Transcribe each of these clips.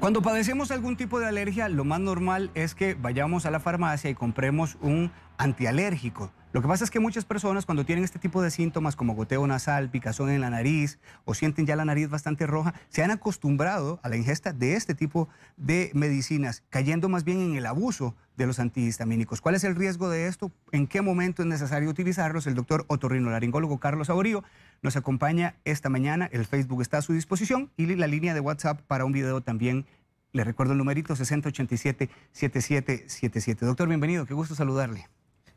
Cuando padecemos algún tipo de alergia, lo más normal es que vayamos a la farmacia y compremos un antialérgico. Lo que pasa es que muchas personas cuando tienen este tipo de síntomas como goteo nasal, picazón en la nariz o sienten ya la nariz bastante roja, se han acostumbrado a la ingesta de este tipo de medicinas, cayendo más bien en el abuso de los antihistamínicos. ¿Cuál es el riesgo de esto? ¿En qué momento es necesario utilizarlos? El doctor otorrinolaringólogo Carlos Aurillo nos acompaña esta mañana. El Facebook está a su disposición y la línea de WhatsApp para un video también. Le recuerdo el numerito 6087-7777. Doctor, bienvenido, qué gusto saludarle.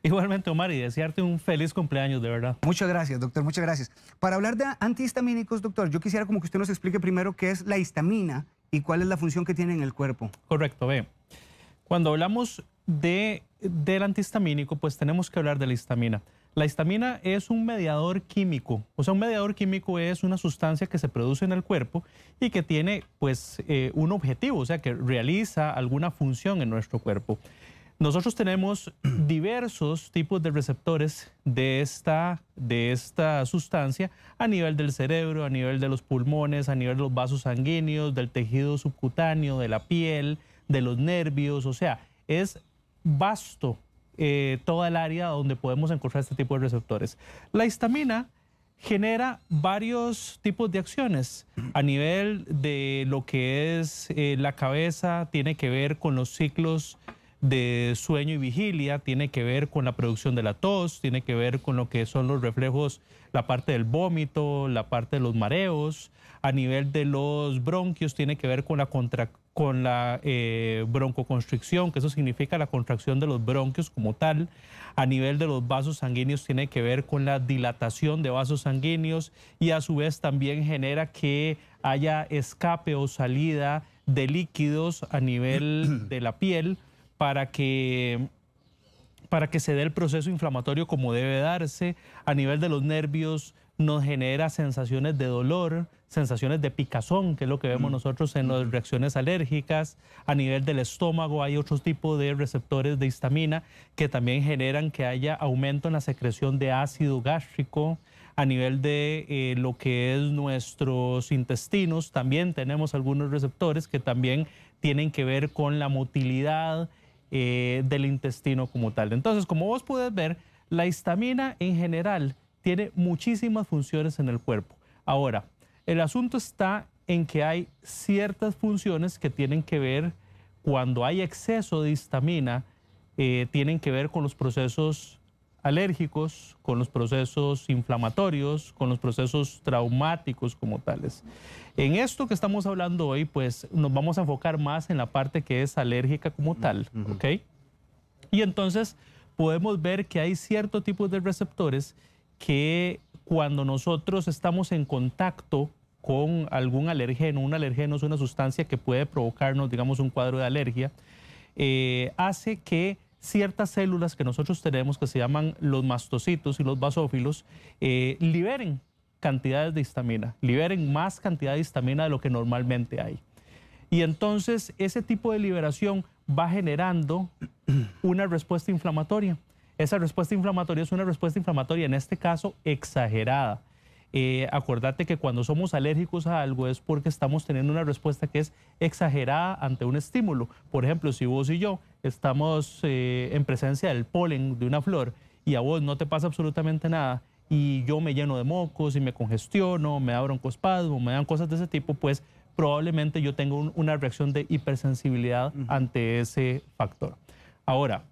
Igualmente, Omar, y desearte un feliz cumpleaños, de verdad. Muchas gracias, doctor, muchas gracias. Para hablar de antihistamínicos, doctor, yo quisiera como que usted nos explique primero qué es la histamina y cuál es la función que tiene en el cuerpo. Correcto, ve. Cuando hablamos de, del antihistamínico, pues tenemos que hablar de la histamina. La histamina es un mediador químico, o sea, un mediador químico es una sustancia que se produce en el cuerpo y que tiene pues eh, un objetivo, o sea, que realiza alguna función en nuestro cuerpo. Nosotros tenemos diversos tipos de receptores de esta, de esta sustancia a nivel del cerebro, a nivel de los pulmones, a nivel de los vasos sanguíneos, del tejido subcutáneo, de la piel, de los nervios, o sea, es vasto eh, toda el área donde podemos encontrar este tipo de receptores. La histamina genera varios tipos de acciones a nivel de lo que es eh, la cabeza, tiene que ver con los ciclos de sueño y vigilia, tiene que ver con la producción de la tos, tiene que ver con lo que son los reflejos, la parte del vómito, la parte de los mareos, a nivel de los bronquios, tiene que ver con la contracción con la eh, broncoconstricción, que eso significa la contracción de los bronquios como tal, a nivel de los vasos sanguíneos tiene que ver con la dilatación de vasos sanguíneos y a su vez también genera que haya escape o salida de líquidos a nivel de la piel para que para que se dé el proceso inflamatorio como debe darse a nivel de los nervios nos genera sensaciones de dolor, sensaciones de picazón, que es lo que vemos mm. nosotros en las reacciones alérgicas. A nivel del estómago hay otro tipo de receptores de histamina que también generan que haya aumento en la secreción de ácido gástrico. A nivel de eh, lo que es nuestros intestinos, también tenemos algunos receptores que también tienen que ver con la motilidad eh, del intestino como tal. Entonces, como vos puedes ver, la histamina en general tiene muchísimas funciones en el cuerpo. Ahora, el asunto está en que hay ciertas funciones que tienen que ver, cuando hay exceso de histamina, eh, tienen que ver con los procesos alérgicos, con los procesos inflamatorios, con los procesos traumáticos como tales. En esto que estamos hablando hoy, pues nos vamos a enfocar más en la parte que es alérgica como tal, ¿ok? Y entonces podemos ver que hay cierto tipo de receptores que cuando nosotros estamos en contacto con algún alergeno, un alergeno es una sustancia que puede provocarnos, digamos, un cuadro de alergia, eh, hace que ciertas células que nosotros tenemos, que se llaman los mastocitos y los basófilos, eh, liberen cantidades de histamina, liberen más cantidad de histamina de lo que normalmente hay. Y entonces ese tipo de liberación va generando una respuesta inflamatoria. Esa respuesta inflamatoria es una respuesta inflamatoria, en este caso, exagerada. Eh, que cuando somos alérgicos a algo es porque estamos teniendo una respuesta que es exagerada ante un estímulo. Por ejemplo, si vos y yo estamos eh, en presencia del polen de una flor y a vos no te pasa absolutamente nada y yo me lleno de mocos y me congestiono, me da broncospasmo, me dan cosas de ese tipo, pues probablemente yo tengo una reacción de hipersensibilidad ante ese factor. Ahora,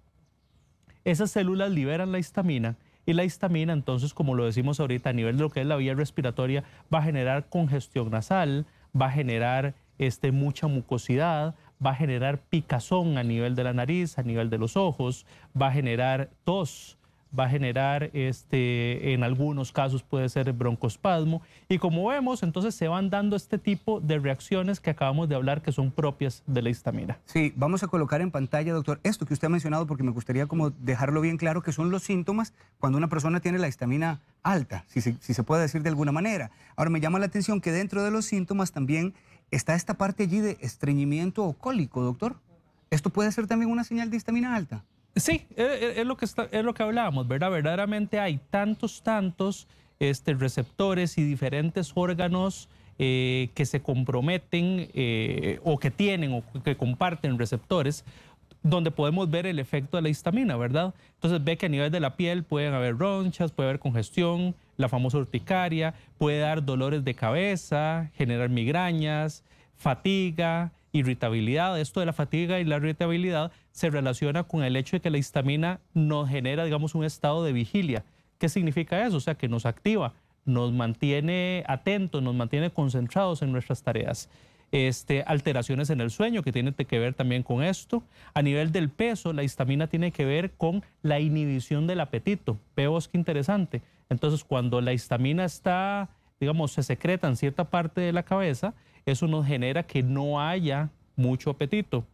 esas células liberan la histamina y la histamina, entonces, como lo decimos ahorita, a nivel de lo que es la vía respiratoria, va a generar congestión nasal, va a generar este, mucha mucosidad, va a generar picazón a nivel de la nariz, a nivel de los ojos, va a generar tos, va a generar, este, en algunos casos puede ser broncospasmo. Y como vemos, entonces se van dando este tipo de reacciones que acabamos de hablar que son propias de la histamina. Sí, vamos a colocar en pantalla, doctor, esto que usted ha mencionado porque me gustaría como dejarlo bien claro, que son los síntomas cuando una persona tiene la histamina alta, si se, puede decir de alguna manera. Ahora me llama la atención que dentro de los síntomas también está esta parte allí de estreñimiento o cólico, doctor. ¿Esto puede ser también una señal de histamina alta? Sí, eh, eh, es, lo que es lo que hablábamos, ¿verdad? Verdaderamente hay tantos, tantos este, receptores y diferentes órganos eh, que se comprometen o que tienen o que comparten receptores donde podemos ver el efecto de la histamina, ¿verdad? Entonces ve que a nivel de la piel pueden haber ronchas, puede haber congestión, la famosa urticaria, puede dar dolores de cabeza, generar migrañas, fatiga, irritabilidad. Esto de la fatiga y la irritabilidad se relaciona con el hecho de que la histamina nos genera, digamos, un estado de vigilia. ¿Qué significa eso? O sea, que nos activa, nos mantiene atentos, nos mantiene concentrados en nuestras tareas. Este, alteraciones en el sueño, que tienen que ver también con esto. A nivel del peso, la histamina tiene que ver con la inhibición del apetito. Veos qué interesante. Entonces, cuando la histamina está, digamos, se secreta en cierta parte de la cabeza, eso nos genera que no haya mucho apetito.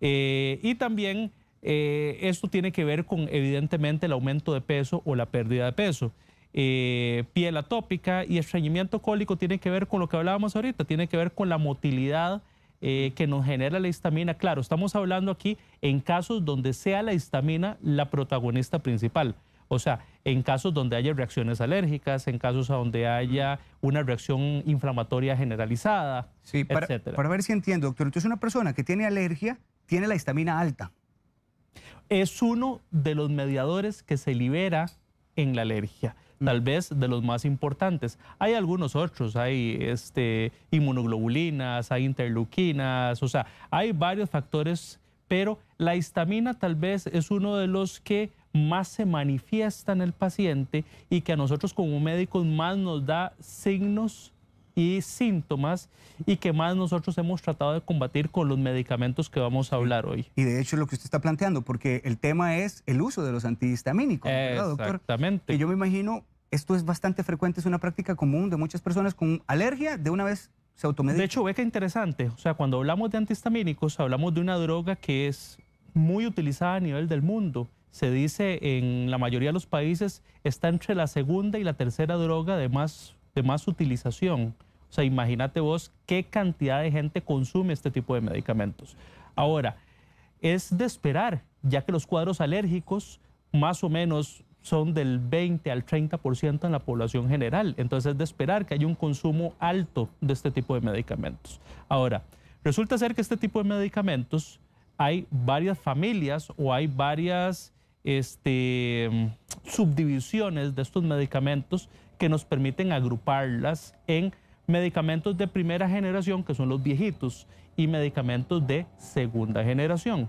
Eh, y también eh, esto tiene que ver con evidentemente el aumento de peso o la pérdida de peso. Eh, piel atópica y estreñimiento cólico tiene que ver con lo que hablábamos ahorita, tiene que ver con la motilidad que nos genera la histamina. Claro, estamos hablando aquí en casos donde sea la histamina la protagonista principal. O sea, en casos donde haya reacciones alérgicas, en casos donde haya una reacción inflamatoria generalizada, sí, para, ver si entiendo, doctor, entonces una persona que tiene alergia tiene la histamina alta. Es uno de los mediadores que se libera en la alergia mm. tal vez de los más importantes. Hay algunos otros, hay este, inmunoglobulinas, hay interleuquinas, o sea, hay varios factores, pero la histamina tal vez es uno de los que más se manifiesta en el paciente y que a nosotros como médicos más nos da signos y síntomas y que más nosotros hemos tratado de combatir con los medicamentos que vamos a hablar hoy. Y de hecho lo que usted está planteando, porque el tema es el uso de los antihistamínicos, ¿verdad, doctor? Exactamente. Y yo me imagino, esto es bastante frecuente, es una práctica común de muchas personas con alergia, de una vez se automedica. De hecho, ve que interesante, o sea, cuando hablamos de antihistamínicos, hablamos de una droga que es muy utilizada a nivel del mundo se dice en la mayoría de los países, está entre la segunda y la tercera droga de más, de más utilización. O sea, imagínate vos qué cantidad de gente consume este tipo de medicamentos. Ahora, es de esperar, ya que los cuadros alérgicos más o menos son del 20 al 30% en la población general. Entonces es de esperar que haya un consumo alto de este tipo de medicamentos. Ahora, resulta ser que este tipo de medicamentos hay varias familias o hay varias este, mm, subdivisiones de estos medicamentos que nos permiten agruparlas en medicamentos de primera generación, que son los viejitos, y medicamentos de segunda generación.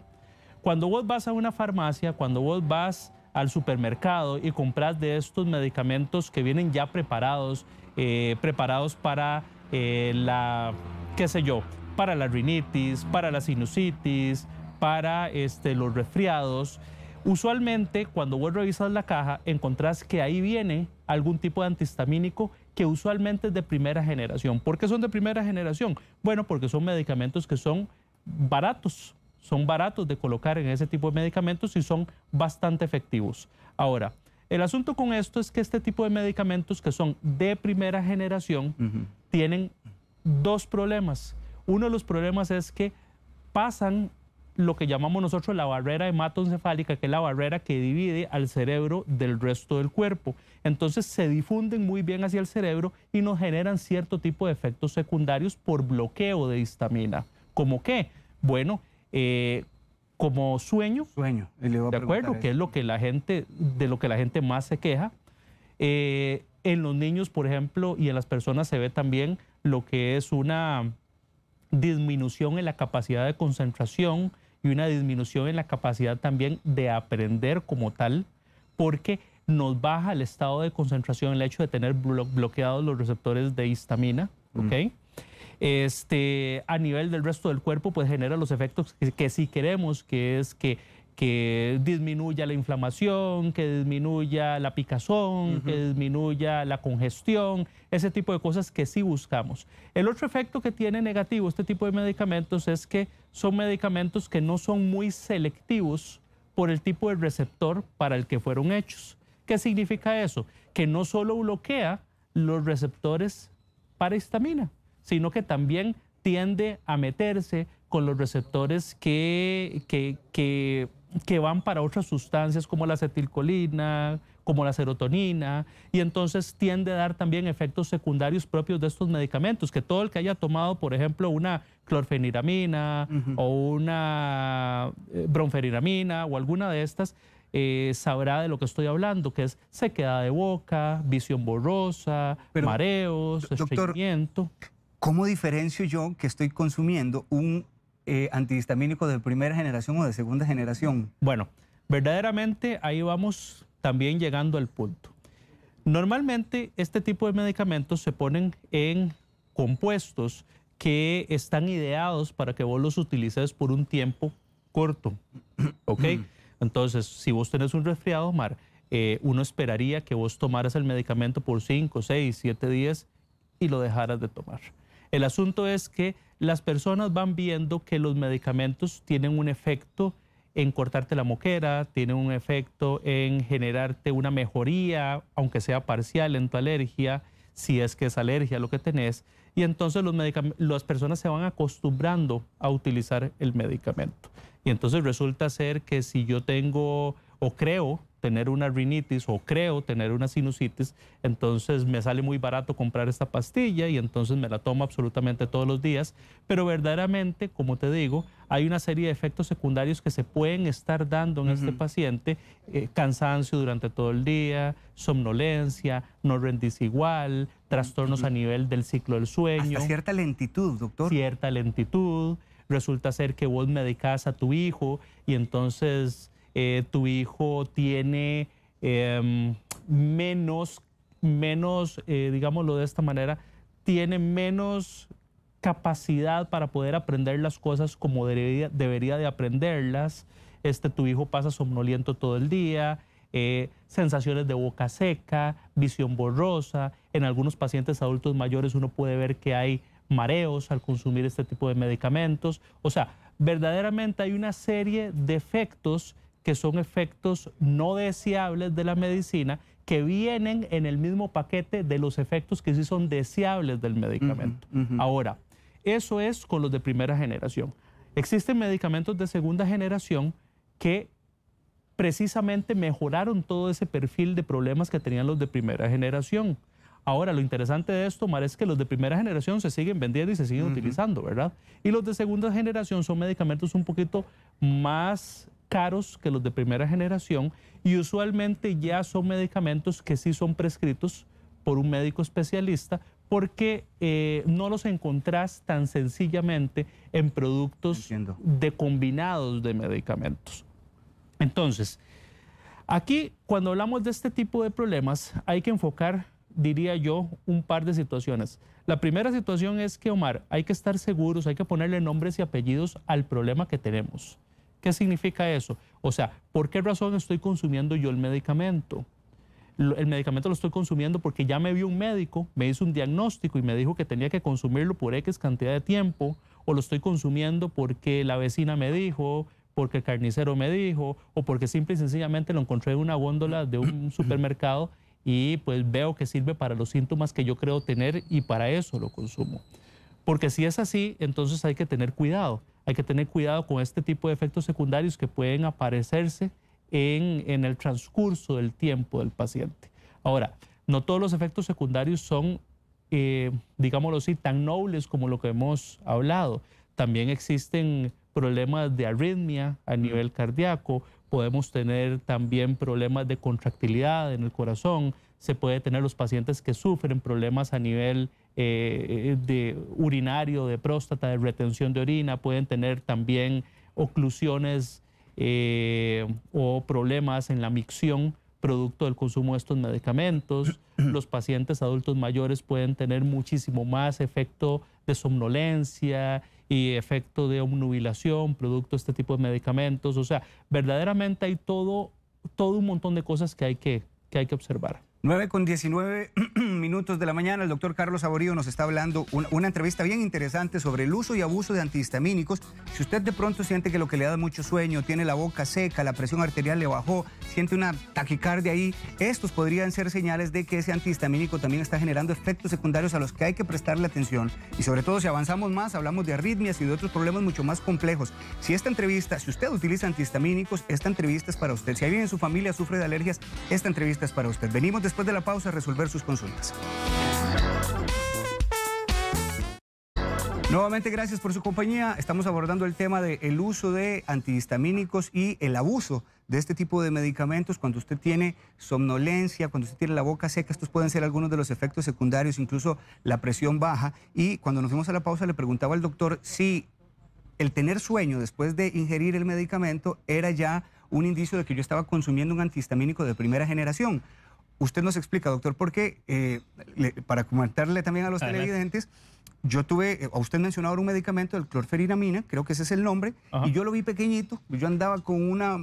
Cuando vos vas a una farmacia, cuando vos vas al supermercado y compras de estos medicamentos que vienen ya preparados, eh, preparados para eh, la, qué sé yo, para la rinitis, para la sinusitis, para este, los resfriados, Usualmente, cuando vos revisas la caja, encontrás que ahí viene algún tipo de antihistamínico que usualmente es de primera generación. ¿Por qué son de primera generación? Bueno, porque son medicamentos que son baratos, son baratos de colocar en ese tipo de medicamentos y son bastante efectivos. Ahora, el asunto con esto es que este tipo de medicamentos que son de primera generación tienen dos problemas. Uno de los problemas es que pasan lo que llamamos nosotros la barrera hematoencefálica, que es la barrera que divide al cerebro del resto del cuerpo. Entonces se difunden muy bien hacia el cerebro y nos generan cierto tipo de efectos secundarios por bloqueo de histamina. ¿Cómo qué? Bueno, eh, como sueño. Sueño. de acuerdo, que es lo que la gente, de lo que la gente más se queja. Eh, en los niños, por ejemplo, y en las personas se ve también lo que es una disminución en la capacidad de concentración, y una disminución en la capacidad también de aprender como tal, porque nos baja el estado de concentración el hecho de tener bloqueados los receptores de histamina, mm. Este, a nivel del resto del cuerpo, pues genera los efectos que, si queremos, que es que que disminuya la inflamación, que disminuya la picazón, que disminuya la congestión, ese tipo de cosas que sí buscamos. El otro efecto que tiene negativo este tipo de medicamentos es que son medicamentos que no son muy selectivos por el tipo de receptor para el que fueron hechos. ¿Qué significa eso? Que no solo bloquea los receptores para histamina, sino que también tiende a meterse con los receptores que que van para otras sustancias como la acetilcolina, como la serotonina, y entonces tiende a dar también efectos secundarios propios de estos medicamentos, que todo el que haya tomado, por ejemplo, una clorfeniramina o una eh, bronferiramina, o alguna de estas, eh, sabrá de lo que estoy hablando, que es sequedad de boca, visión borrosa, mareos, doctor, ¿Cómo diferencio yo que estoy consumiendo un eh, antihistamínicos de primera generación o de segunda generación? Bueno, verdaderamente ahí vamos también llegando al punto. Normalmente este tipo de medicamentos se ponen en compuestos que están ideados para que vos los utilices por un tiempo corto. ¿Ok? Entonces, si vos tenés un resfriado, Omar, eh, uno esperaría que vos tomaras el medicamento por 5, 6, 7 días y lo dejaras de tomar. El asunto es que las personas van viendo que los medicamentos tienen un efecto en cortarte la moquera, tienen un efecto en generarte una mejoría, aunque sea parcial en tu alergia, si es que es alergia lo que tenés. Y entonces los las personas se van acostumbrando a utilizar el medicamento. Y entonces resulta ser que si yo tengo o creo tener una rinitis o creo tener una sinusitis, entonces me sale muy barato comprar esta pastilla y entonces me la tomo absolutamente todos los días. Pero verdaderamente, como te digo, hay una serie de efectos secundarios que se pueden estar dando en este paciente, eh, cansancio durante todo el día, somnolencia, no rendís igual, trastornos a nivel del ciclo del sueño. cierta lentitud, doctor. Cierta lentitud. Resulta ser que vos medicás a tu hijo y entonces eh, tu hijo tiene em, menos, menos eh, digámoslo de esta manera, tiene menos capacidad para poder aprender las cosas como debería, debería de aprenderlas. Este, tu hijo pasa somnoliento todo el día, eh, sensaciones de boca seca, visión borrosa. En algunos pacientes adultos mayores uno puede ver que hay mareos al consumir este tipo de medicamentos. O sea, verdaderamente hay una serie de efectos que son efectos no deseables de la medicina que vienen en el mismo paquete de los efectos que sí son deseables del medicamento. Ahora, eso es con los de primera generación. Existen medicamentos de segunda generación que precisamente mejoraron todo ese perfil de problemas que tenían los de primera generación. Ahora, lo interesante de esto, Mar, es que los de primera generación se siguen vendiendo y se siguen utilizando, ¿verdad? Y los de segunda generación son medicamentos un poquito más caros que los de primera generación y usualmente ya son medicamentos que sí son prescritos por un médico especialista porque eh, no los encontrás tan sencillamente en productos de combinados de medicamentos. Entonces, aquí cuando hablamos de este tipo de problemas hay que enfocar, diría yo, un par de situaciones. La primera situación es que, Omar, hay que estar seguros, hay que ponerle nombres y apellidos al problema que tenemos. ¿Qué significa eso? O sea, ¿por qué razón estoy consumiendo yo el medicamento? El medicamento lo estoy consumiendo porque ya me vio un médico, me hizo un diagnóstico y me dijo que tenía que consumirlo por X cantidad de tiempo, o lo estoy consumiendo porque la vecina me dijo, porque el carnicero me dijo, o porque simple y sencillamente lo encontré en una góndola de un supermercado y pues veo que sirve para los síntomas que yo creo tener y para eso lo consumo. Porque si es así, entonces hay que tener cuidado. Hay que tener cuidado con este tipo de efectos secundarios que pueden aparecerse en, el transcurso del tiempo del paciente. Ahora, no todos los efectos secundarios son, eh, digámoslo así, tan nobles como lo que hemos hablado. También existen problemas de arritmia a mm. nivel cardíaco, podemos tener también problemas de contractilidad en el corazón, se puede tener los pacientes que sufren problemas a nivel eh, eh, de urinario, de próstata, de retención de orina, pueden tener también oclusiones eh, o problemas en la micción producto del consumo de estos medicamentos. Los pacientes adultos mayores pueden tener muchísimo más efecto de somnolencia y efecto de omnubilación producto de este tipo de medicamentos. O sea, verdaderamente hay todo, todo un montón de cosas que hay que, hay que observar. 9 con 19 minutos de la mañana, el doctor Carlos Aborío nos está hablando una, una, entrevista bien interesante sobre el uso y abuso de antihistamínicos. Si usted de pronto siente que lo que le da mucho sueño, tiene la boca seca, la presión arterial le bajó, siente una taquicardia ahí, estos podrían ser señales de que ese antihistamínico también está generando efectos secundarios a los que hay que prestarle atención. Y sobre todo si avanzamos más, hablamos de arritmias y de otros problemas mucho más complejos. Si esta entrevista, si usted utiliza antihistamínicos, esta entrevista es para usted. Si alguien en su familia sufre de alergias, esta entrevista es para usted. Venimos de después de la pausa resolver sus consultas. Nuevamente gracias por su compañía. Estamos abordando el tema del uso de antihistamínicos y el abuso de este tipo de medicamentos cuando usted tiene somnolencia, cuando usted tiene la boca seca. Estos pueden ser algunos de los efectos secundarios, incluso la presión baja. Y cuando nos fuimos a la pausa le preguntaba al doctor si el tener sueño después de ingerir el medicamento era ya un indicio de que yo estaba consumiendo un antihistamínico de primera generación. Usted nos explica, doctor, porque eh, para comentarle también a los televidentes, yo tuve, eh, a usted mencionó un medicamento, el clorferinamina, creo que ese es el nombre, y yo lo vi pequeñito, yo andaba con una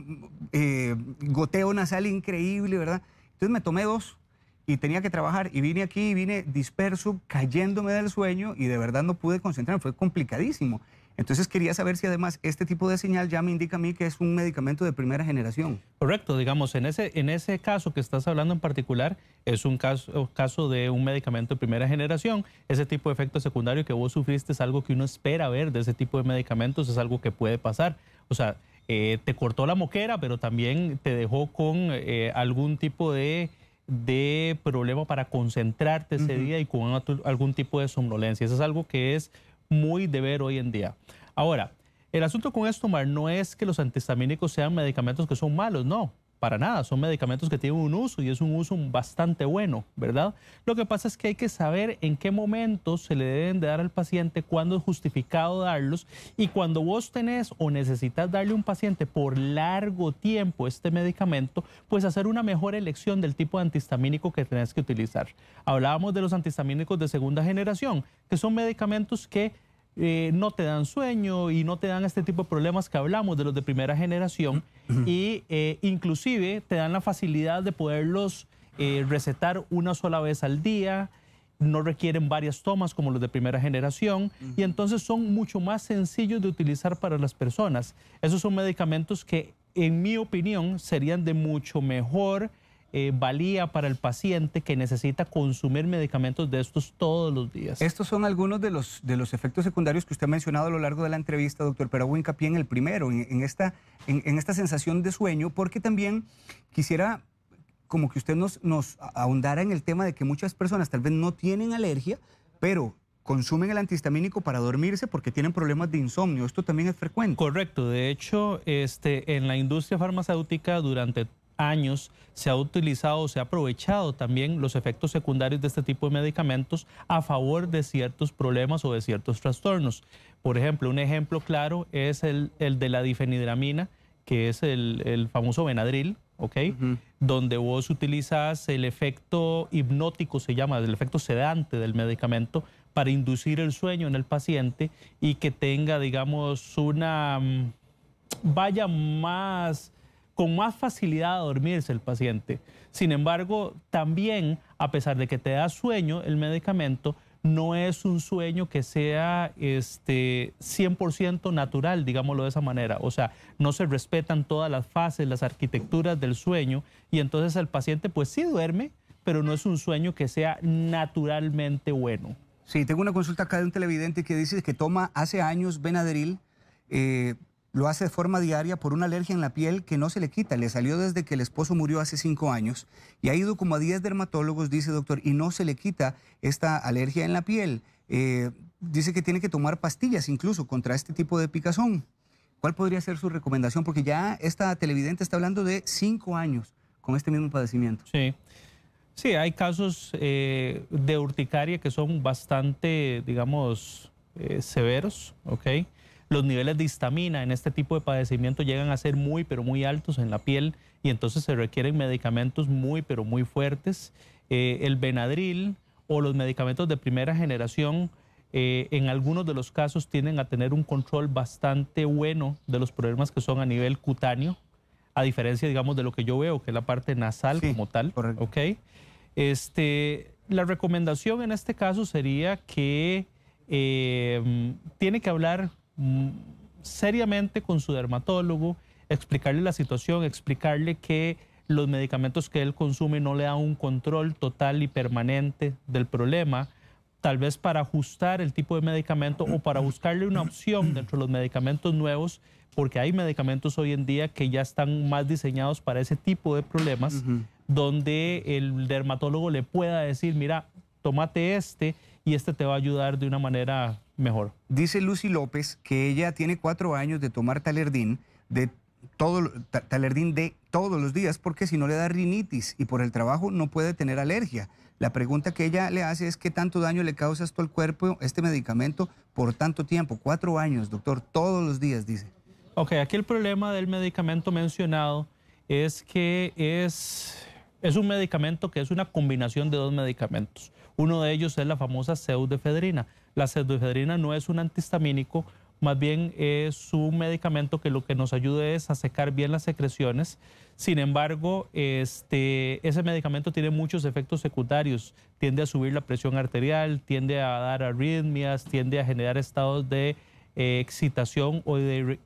eh, goteo nasal increíble, ¿verdad? Entonces me tomé dos y tenía que trabajar y vine aquí y vine disperso, cayéndome del sueño y de verdad no pude concentrarme, fue complicadísimo. Entonces quería saber si además este tipo de señal ya me indica a mí que es un medicamento de primera generación. Correcto, digamos, en ese, en ese caso que estás hablando en particular, es un caso, caso de un medicamento de primera generación. Ese tipo de efecto secundario que vos sufriste es algo que uno espera ver de ese tipo de medicamentos, es algo que puede pasar. O sea, eh, te cortó la moquera, pero también te dejó con eh, algún tipo de problema para concentrarte ese día y con algún tipo de somnolencia. Eso es algo que es muy de ver hoy en día. Ahora, el asunto con esto, Mar, no es que los antihistamínicos sean medicamentos que son malos, no para nada, son medicamentos que tienen un uso y es un uso bastante bueno, ¿verdad? Lo que pasa es que hay que saber en qué momento se le deben de dar al paciente, cuándo es justificado darlos y cuando vos tenés o necesitas darle a un paciente por largo tiempo este medicamento, pues hacer una mejor elección del tipo de antihistamínico que tenés que utilizar. Hablábamos de los antihistamínicos de segunda generación, que son medicamentos que eh, no te dan sueño y no te dan este tipo de problemas que hablamos de los de primera generación y eh, inclusive te dan la facilidad de poderlos eh, recetar una sola vez al día, no requieren varias tomas como los de primera generación y entonces son mucho más sencillos de utilizar para las personas. Esos son medicamentos que en mi opinión serían de mucho mejor eh, valía para el paciente que necesita consumir medicamentos de estos todos los días. Estos son algunos de los, de los efectos secundarios que usted ha mencionado a lo largo de la entrevista, doctor, pero hago hincapié en el primero, en, esta, en, esta sensación de sueño, porque también quisiera como que usted nos, nos ahondara en el tema de que muchas personas tal vez no tienen alergia, pero consumen el antihistamínico para dormirse porque tienen problemas de insomnio. Esto también es frecuente. Correcto. De hecho, este, en la industria farmacéutica durante años se ha utilizado, se ha aprovechado también los efectos secundarios de este tipo de medicamentos a favor de ciertos problemas o de ciertos trastornos. Por ejemplo, un ejemplo claro es el, el de la difenidramina, que es el, el famoso Benadryl, ¿ok? Donde vos utilizas el efecto hipnótico, se llama, el efecto sedante del medicamento para inducir el sueño en el paciente y que tenga, digamos, una mm, vaya más con más facilidad a dormirse el paciente. Sin embargo, también, a pesar de que te da sueño el medicamento, no es un sueño que sea este, 100% natural, digámoslo de esa manera. O sea, no se respetan todas las fases, las arquitecturas del sueño y entonces el paciente pues sí duerme, pero no es un sueño que sea naturalmente bueno. Sí, tengo una consulta acá de un televidente que dice que toma hace años Benadryl eh, lo hace de forma diaria por una alergia en la piel que no se le quita. Le salió desde que el esposo murió hace cinco años y ha ido como a diez dermatólogos, dice doctor, y no se le quita esta alergia en la piel. Eh, dice que tiene que tomar pastillas incluso contra este tipo de picazón. ¿Cuál podría ser su recomendación? Porque ya esta televidente está hablando de cinco años con este mismo padecimiento. Sí. Sí, hay casos eh, de urticaria que son bastante, digamos, eh, severos, ¿ok? los niveles de histamina en este tipo de padecimiento llegan a ser muy, pero muy altos en la piel y entonces se requieren medicamentos muy, pero muy fuertes. Eh, el Benadryl o los medicamentos de primera generación eh, en algunos de los casos tienden a tener un control bastante bueno de los problemas que son a nivel cutáneo, a diferencia, digamos, de lo que yo veo, que es la parte nasal como tal. Este, la recomendación en este caso sería que eh, tiene que hablar Mm, seriamente con su dermatólogo, explicarle la situación, explicarle que los medicamentos que él consume no le dan un control total y permanente del problema, tal vez para ajustar el tipo de medicamento o para buscarle una opción dentro de los medicamentos nuevos, porque hay medicamentos hoy en día que ya están más diseñados para ese tipo de problemas, donde el dermatólogo le pueda decir, mira, tómate este, y este te va a ayudar de una manera mejor. Dice Lucy López que ella tiene cuatro años de tomar talerdín de todo, talerdín de todos los días porque si no le da rinitis y por el trabajo no puede tener alergia. La pregunta que ella le hace es qué tanto daño le causa esto al cuerpo, este medicamento, por tanto tiempo, cuatro años, doctor, todos los días, dice. Ok, aquí el problema del medicamento mencionado es que es, es un medicamento que es una combinación de dos medicamentos. Uno de ellos es la famosa pseudoefedrina. La pseudoefedrina no es un antihistamínico, más bien es un medicamento que lo que nos ayuda es a secar bien las secreciones. Sin embargo, este, ese medicamento tiene muchos efectos secundarios. Tiende a subir la presión arterial, tiende a dar arritmias, tiende a generar estados de eh, excitación o de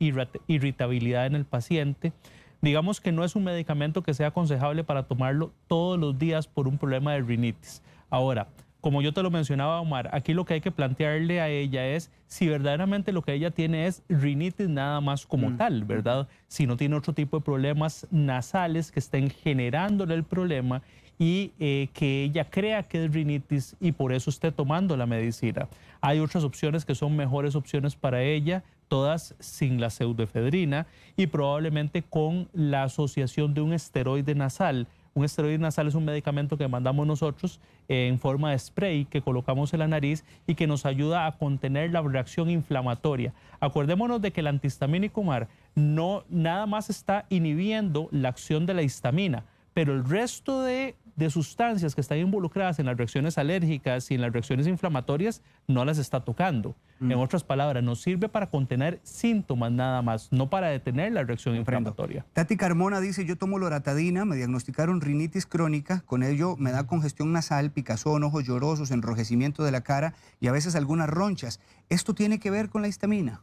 irritabilidad en el paciente. Digamos que no es un medicamento que sea aconsejable para tomarlo todos los días por un problema de rinitis. Ahora, como yo te lo mencionaba, Omar, aquí lo que hay que plantearle a ella es si verdaderamente lo que ella tiene es rinitis nada más como mm. tal, ¿verdad? Si no tiene otro tipo de problemas nasales que estén generándole el problema y eh, que ella crea que es rinitis y por eso esté tomando la medicina. Hay otras opciones que son mejores opciones para ella, todas sin la pseudoefedrina y probablemente con la asociación de un esteroide nasal un esteroide nasal es un medicamento que mandamos nosotros eh, en forma de spray que colocamos en la nariz y que nos ayuda a contener la reacción inflamatoria. Acordémonos de que el antihistamínico MAR no nada más está inhibiendo la acción de la histamina, pero el resto de de sustancias que están involucradas en las reacciones alérgicas y en las reacciones inflamatorias no las está tocando. Mm. En otras palabras, nos sirve para contener síntomas nada más, no para detener la reacción inflamatoria. Tati Carmona dice, yo tomo loratadina, me diagnosticaron rinitis crónica, con ello me da congestión nasal, picazón, ojos llorosos, enrojecimiento de la cara y a veces algunas ronchas. ¿Esto tiene que ver con la histamina?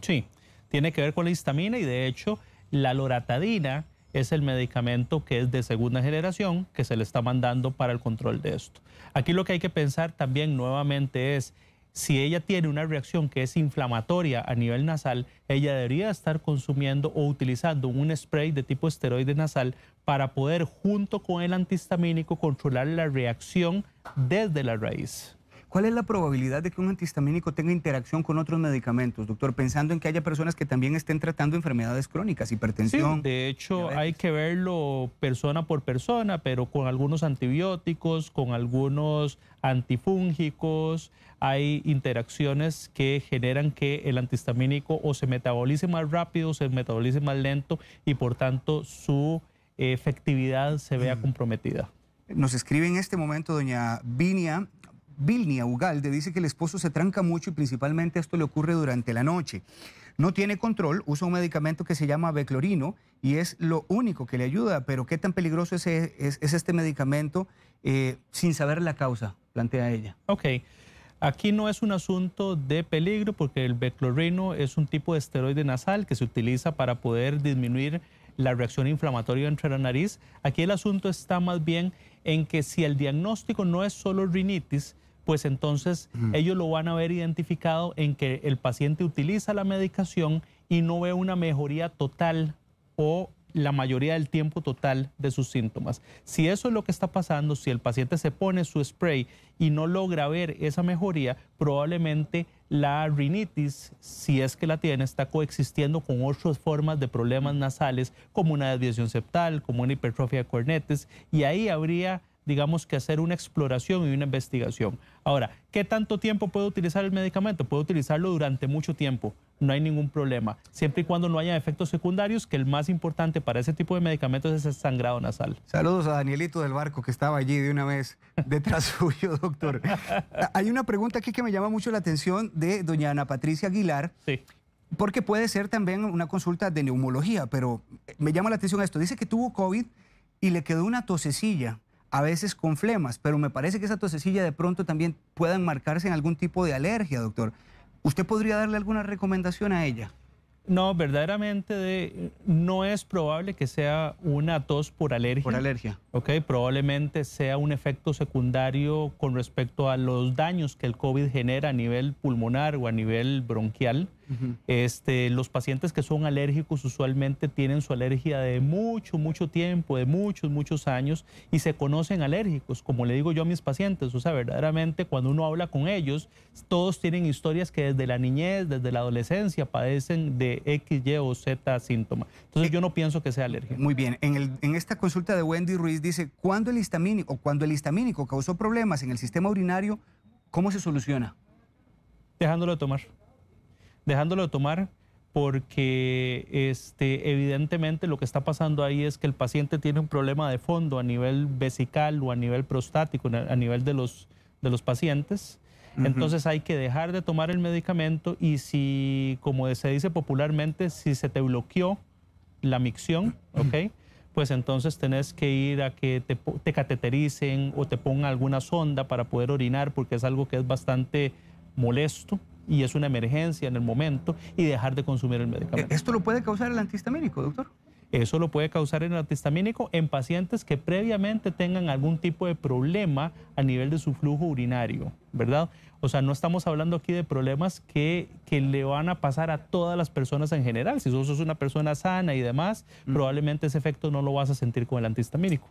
Sí, tiene que ver con la histamina y de hecho la loratadina es el medicamento que es de segunda generación que se le está mandando para el control de esto. Aquí lo que hay que pensar también nuevamente es si ella tiene una reacción que es inflamatoria a nivel nasal, ella debería estar consumiendo o utilizando un spray de tipo esteroide nasal para poder junto con el antihistamínico controlar la reacción desde la raíz. ¿Cuál es la probabilidad de que un antihistamínico tenga interacción con otros medicamentos, doctor? Pensando en que haya personas que también estén tratando enfermedades crónicas, hipertensión. de hecho, hay que verlo persona por persona, pero con algunos antibióticos, con algunos antifúngicos, hay interacciones que generan que el antihistamínico o se metabolice más rápido, o se metabolice más lento y por tanto su efectividad se vea mm. comprometida. Nos escribe en este momento doña Vinia Vilnia Ugalde dice que el esposo se tranca mucho y principalmente esto le ocurre durante la noche. No tiene control, usa un medicamento que se llama beclorino y es lo único que le ayuda, pero ¿qué tan peligroso es, este medicamento eh, sin saber la causa? Plantea ella. Ok, aquí no es un asunto de peligro porque el beclorino es un tipo de esteroide nasal que se utiliza para poder disminuir la reacción inflamatoria entre la nariz. Aquí el asunto está más bien en que si el diagnóstico no es solo rinitis, pues entonces ellos lo van a ver identificado en que el paciente utiliza la medicación y no ve una mejoría total o la mayoría del tiempo total de sus síntomas. Si eso es lo que está pasando, si el paciente se pone su spray y no logra ver esa mejoría, probablemente la rinitis, si es que la tiene, está coexistiendo con otras formas de problemas nasales, como una desviación septal, como una hipertrofia de cornetes, y ahí habría digamos que hacer una exploración y una investigación. Ahora, ¿qué tanto tiempo puedo utilizar el medicamento? Puedo utilizarlo durante mucho tiempo, no hay ningún problema, siempre y cuando no haya efectos secundarios, que el más importante para ese tipo de medicamentos es el sangrado nasal. Saludos a Danielito del Barco, que estaba allí de una vez detrás suyo, doctor. hay una pregunta aquí que me llama mucho la atención de doña Ana Patricia Aguilar. Sí porque puede ser también una consulta de neumología, pero me llama la atención esto. Dice que tuvo COVID y le quedó una tosecilla a veces con flemas, pero me parece que esa tosecilla de pronto también puede marcarse en algún tipo de alergia, doctor. ¿Usted podría darle alguna recomendación a ella? No, verdaderamente no es probable que sea una tos por alergia. Por alergia. Ok, probablemente sea un efecto secundario con respecto a los daños que el COVID genera a nivel pulmonar o a nivel bronquial este, los pacientes que son alérgicos usualmente tienen su alergia de mucho, mucho tiempo, de muchos, muchos años y se conocen alérgicos, como le digo yo a mis pacientes. O sea, verdaderamente cuando uno habla con ellos, todos tienen historias que desde la niñez, desde la adolescencia padecen de X, Y o Z síntoma. Entonces eh, yo no pienso que sea alérgico Muy bien, en, esta consulta de Wendy Ruiz dice, ¿cuándo el histamínico, cuando el histamínico causó problemas en el sistema urinario, ¿cómo se soluciona? Dejándolo de tomar dejándolo de tomar porque este, evidentemente lo que está pasando ahí es que el paciente tiene un problema de fondo a nivel vesical o a nivel prostático, a nivel de los, de los pacientes. Entonces hay que dejar de tomar el medicamento y si, como se dice popularmente, si se te bloqueó la micción, Pues entonces tenés que ir a que te catetericen o te pongan alguna sonda para poder orinar porque es algo que es bastante molesto y es una emergencia en el momento y dejar de consumir el eh, medicamento. ¿Esto lo puede causar el antihistamínico, doctor? Eso lo puede causar el antihistamínico en pacientes que previamente tengan algún tipo de problema a nivel de su flujo urinario, ¿verdad? O sea, no estamos hablando aquí de problemas que, le van a pasar a todas las personas en general. Si vos sos una persona sana y demás, mm. probablemente ese efecto no lo vas a sentir con el antihistamínico.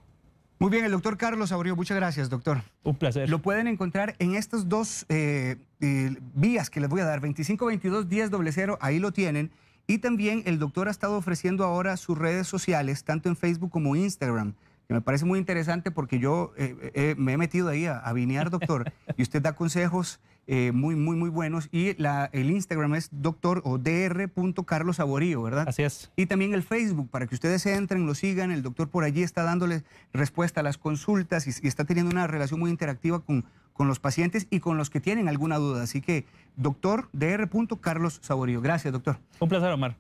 Muy bien, el doctor Carlos Abrió. muchas gracias, doctor. Un placer. Lo pueden encontrar en estas dos eh, eh, vías que les voy a dar, 2522-1000, ahí lo tienen. Y también el doctor ha estado ofreciendo ahora sus redes sociales, tanto en Facebook como Instagram, que me parece muy interesante porque yo eh, me he metido ahí a, a vinear, doctor, y usted da consejos eh, muy, muy, muy buenos. Y la, el Instagram es doctor o dr.carlosaborío, Saborío, ¿verdad? Así es. Y también el Facebook, para que ustedes entren, lo sigan. El doctor por allí está dándole respuesta a las consultas y, y está teniendo una relación muy interactiva con, con los pacientes y con los que tienen alguna duda. Así que, doctor, dr. Carlos Saborío. Gracias, doctor. Un placer, Omar.